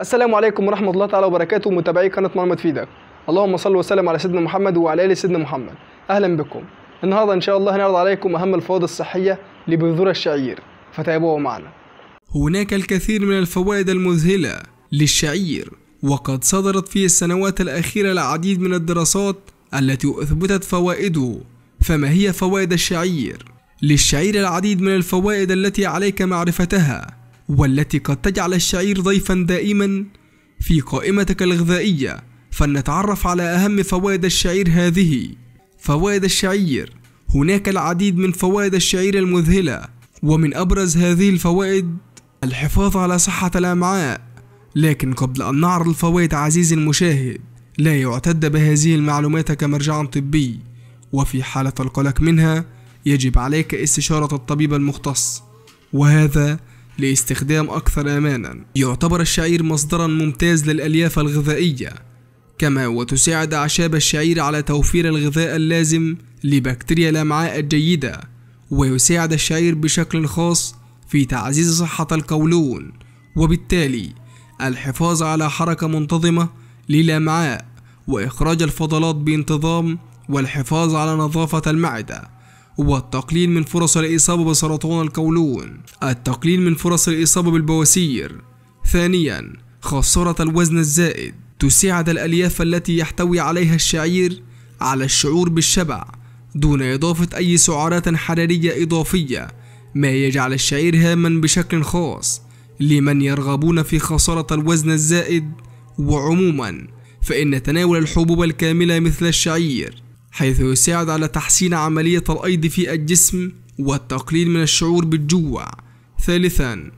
السلام عليكم ورحمة الله تعالى وبركاته متابعي قناة مرمى تفيدك اللهم صل وسلم على سيدنا محمد وعلى آل سيدنا محمد أهلا بكم النهاردة إن شاء الله هنعرض عليكم أهم الفوائد الصحية لبذور الشعير فتابعوا معنا هناك الكثير من الفوائد المذهلة للشعير وقد صدرت في السنوات الأخيرة العديد من الدراسات التي أثبتت فوائده فما هي فوائد الشعير؟ للشعير العديد من الفوائد التي عليك معرفتها والتي قد تجعل الشعير ضيفا دائما في قائمتك الغذائية فلنتعرف على أهم فوائد الشعير هذه فوائد الشعير هناك العديد من فوائد الشعير المذهلة ومن أبرز هذه الفوائد الحفاظ على صحة الأمعاء لكن قبل أن نعرض الفوائد عزيزي المشاهد لا يعتد بهذه المعلومات كمرجع طبي وفي حالة القلق منها يجب عليك استشارة الطبيب المختص وهذا لاستخدام أكثر أمانا يعتبر الشعير مصدرا ممتاز للألياف الغذائية كما وتساعد أعشاب الشعير على توفير الغذاء اللازم لبكتيريا الأمعاء الجيدة ويساعد الشعير بشكل خاص في تعزيز صحة القولون وبالتالي الحفاظ على حركة منتظمة للأمعاء وإخراج الفضلات بانتظام والحفاظ على نظافة المعدة والتقليل من فرص الإصابة بسرطان القولون التقليل من فرص الإصابة بالبواسير ثانيا خسارة الوزن الزائد تساعد الألياف التي يحتوي عليها الشعير على الشعور بالشبع دون إضافة أي سعرات حرارية إضافية ما يجعل الشعير هاما بشكل خاص لمن يرغبون في خسارة الوزن الزائد وعموما فإن تناول الحبوب الكاملة مثل الشعير حيث يساعد على تحسين عملية الأيض في الجسم والتقليل من الشعور بالجوع ثالثا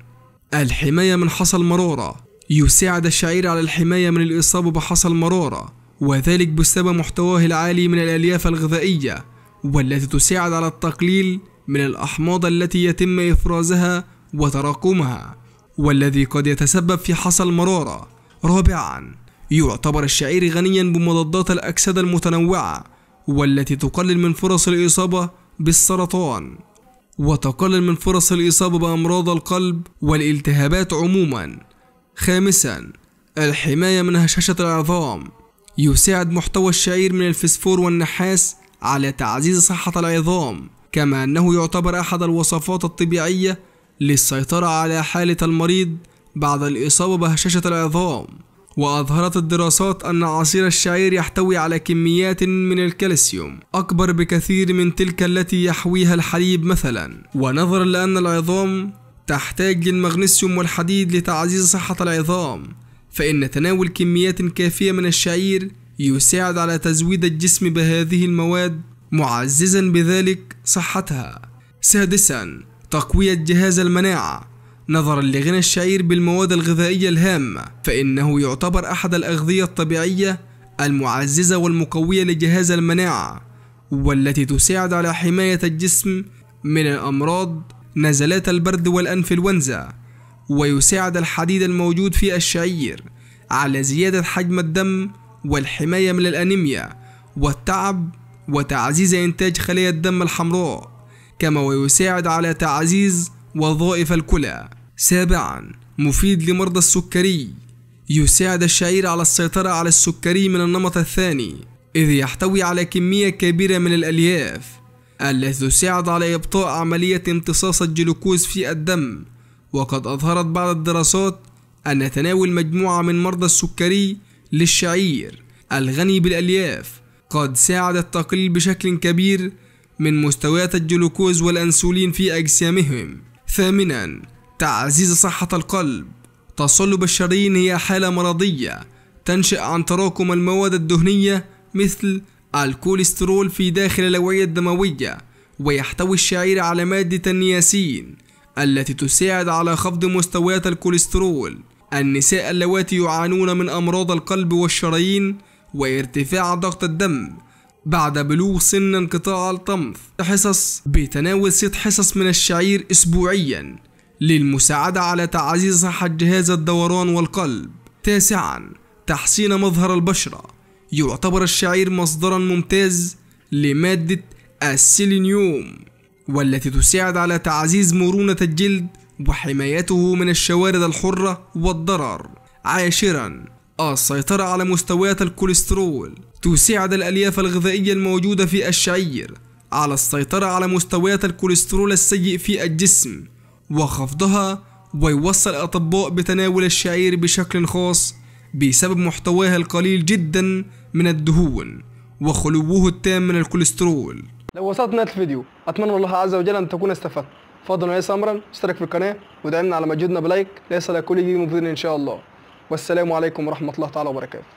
الحماية من حصى المرارة يساعد الشعير على الحماية من الإصابة بحصى المرارة وذلك بسبب محتواه العالي من الألياف الغذائية والتي تساعد على التقليل من الأحماض التي يتم إفرازها وتراكمها والذي قد يتسبب في حصى المرارة رابعا يعتبر الشعير غنيا بمضادات الأكسدة المتنوعة والتي تقلل من فرص الإصابة بالسرطان وتقلل من فرص الإصابة بأمراض القلب والالتهابات عموما خامسا الحماية من هشاشة العظام يساعد محتوى الشعير من الفسفور والنحاس على تعزيز صحة العظام كما أنه يعتبر أحد الوصفات الطبيعية للسيطرة على حالة المريض بعد الإصابة بهشاشة العظام وأظهرت الدراسات أن عصير الشعير يحتوي على كميات من الكالسيوم أكبر بكثير من تلك التي يحويها الحليب مثلا ونظرا لأن العظام تحتاج للمغنيسيوم والحديد لتعزيز صحة العظام فإن تناول كميات كافية من الشعير يساعد على تزويد الجسم بهذه المواد معززا بذلك صحتها سادسا تقوية جهاز المناعة نظرا لغنى الشعير بالمواد الغذائية الهامة فإنه يعتبر أحد الأغذية الطبيعية المعززة والمقوية لجهاز المناعة والتي تساعد على حماية الجسم من الأمراض نزلات البرد والأنفلونزا ويساعد الحديد الموجود في الشعير على زيادة حجم الدم والحماية من الأنيميا والتعب وتعزيز إنتاج خلايا الدم الحمراء كما ويساعد على تعزيز وظائف الكلى سابعا مفيد لمرضى السكري يساعد الشعير على السيطرة على السكري من النمط الثاني إذ يحتوي على كمية كبيرة من الألياف التي تساعد على إبطاء عملية امتصاص الجلوكوز في الدم وقد أظهرت بعض الدراسات أن تناول مجموعة من مرضى السكري للشعير الغني بالألياف قد ساعد التقليل بشكل كبير من مستويات الجلوكوز والأنسولين في أجسامهم ثامنا تعزيز صحة القلب تصلب الشرايين هي حالة مرضية تنشأ عن تراكم المواد الدهنية مثل الكوليسترول في داخل الأوعية الدموية ويحتوي الشعير على مادة النياسين التي تساعد على خفض مستويات الكوليسترول النساء اللواتي يعانون من أمراض القلب والشرايين وارتفاع ضغط الدم بعد بلوغ سن انقطاع الطمث حصص بتناول ست حصص من الشعير أسبوعيا للمساعدة على تعزيز صحة جهاز الدوران والقلب تاسعا تحسين مظهر البشرة يعتبر الشعير مصدرا ممتاز لمادة السيلينيوم والتي تساعد على تعزيز مرونة الجلد وحمايته من الشوارد الحرة والضرر عاشرا السيطرة على مستويات الكوليسترول تساعد الألياف الغذائية الموجودة في الشعير على السيطرة على مستويات الكوليسترول السيء في الجسم وخفضها ويوصى الأطباء بتناول الشعير بشكل خاص بسبب محتواه القليل جدا من الدهون وخلوه التام من الكوليسترول لو وصلت نهاية الفيديو أتمنى الله عز وجل أن تكون استفدت فضلا يا سمرا اشترك في القناة ودعمنا على مجهودنا بلايك ليس لكل جديد مفيد إن شاء الله والسلام عليكم ورحمة الله تعالى وبركاته